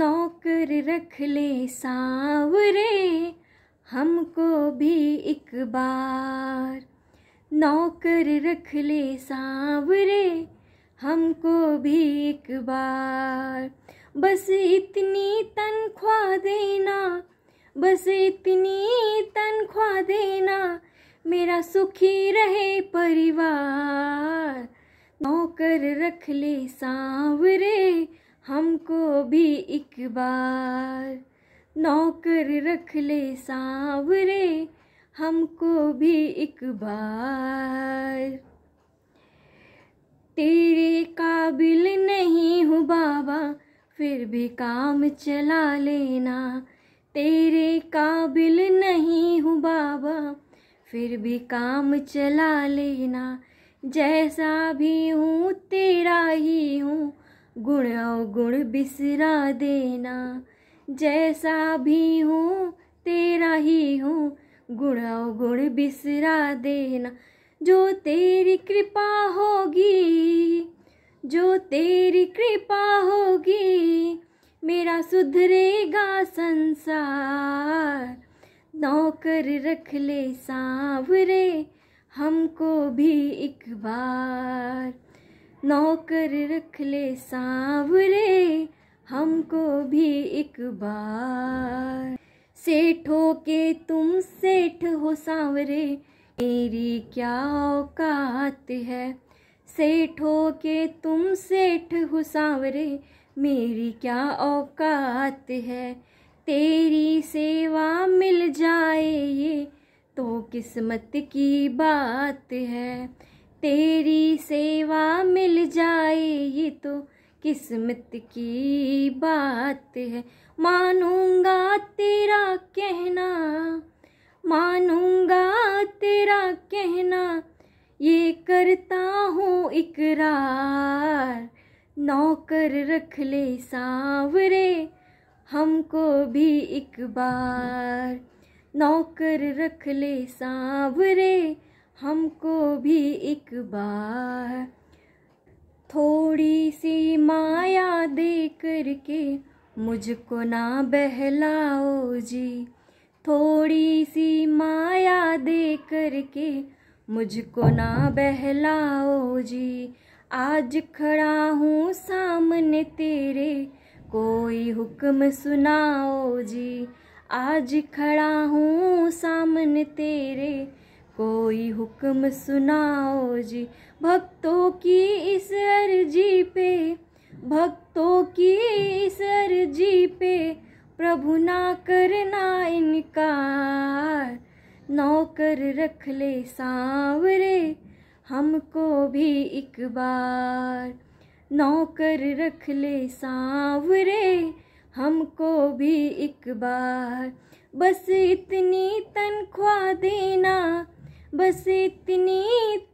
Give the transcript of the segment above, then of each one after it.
नौकर रख ले सांवरे हमको भी एक बार नौकर रख ले सांवरे हमको भी एक बार बस इतनी तनख्वाह देना बस इतनी तनख्वाह देना मेरा सुखी रहे परिवार नौकर रख ले सांवरे हमको भी एक बार नौकर रख ले सांवरे हमको भी एक बार तेरे काबिल नहीं हूँ बाबा फिर भी काम चला लेना तेरे काबिल नहीं हूँ बाबा फिर भी काम चला लेना जैसा भी हूँ तेरा ही हूँ गुण अवगुण बिसरा देना जैसा भी हूँ तेरा ही हूँ गुण अवगुण बिसरा देना जो तेरी कृपा होगी जो तेरी कृपा होगी मेरा सुधरेगा संसार नौकर रख ले सांवरे हमको भी एक बार नौकर रख ले सांवरे हमको भी एक बार सेठो के तुम सेठ हो सांवरे मेरी क्या औकात है सेठो के तुम सेठ हो सांवरे मेरी क्या औकात है तेरी सेवा मिल जाए ये तो किस्मत की बात है तेरी सेवा मिल जाए ये तो किस्मत की बात है मानूंगा तेरा कहना मानूंगा तेरा कहना ये करता हूँ इकरार नौकर रख ले सांवरे हमको भी एक बार नौकर रख ले सांवरे हमको भी एक बार थोड़ी सी माया दे कर के मुझको ना बहलाओ जी थोड़ी सी माया दे करके मुझको ना बहलाओ जी आज खड़ा हूँ सामने तेरे कोई हुक्म सुनाओ जी आज खड़ा हूँ सामने तेरे कोई हुक्म सुनाओ जी भक्तों की इस अर्जी पे भक्तों की इस अर्जी पे प्रभु ना करना इनकार नौकर रख ले सांवरे हमको भी एक बार नौकर रख ले सांवरे हमको भी एक बार बस इतनी तनख्वाह देना बस इतनी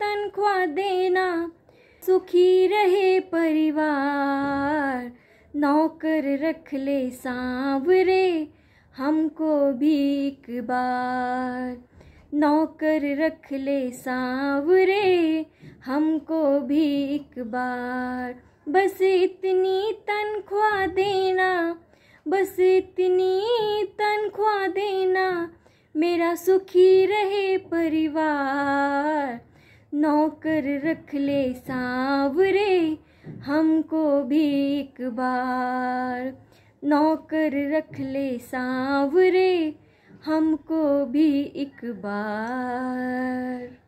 तनख्वाह देना सुखी रहे परिवार नौकर रख ले सांवरे हमको भी एक बार नौकर रख ले सांवरे हमको भी एक बार बस इतनी तनख्वाह देना बस इतनी मेरा सुखी रहे परिवार नौकर रख ले सांवरे हमको भी एक बार नौकर रख ले सांवरे हमको भी एक बार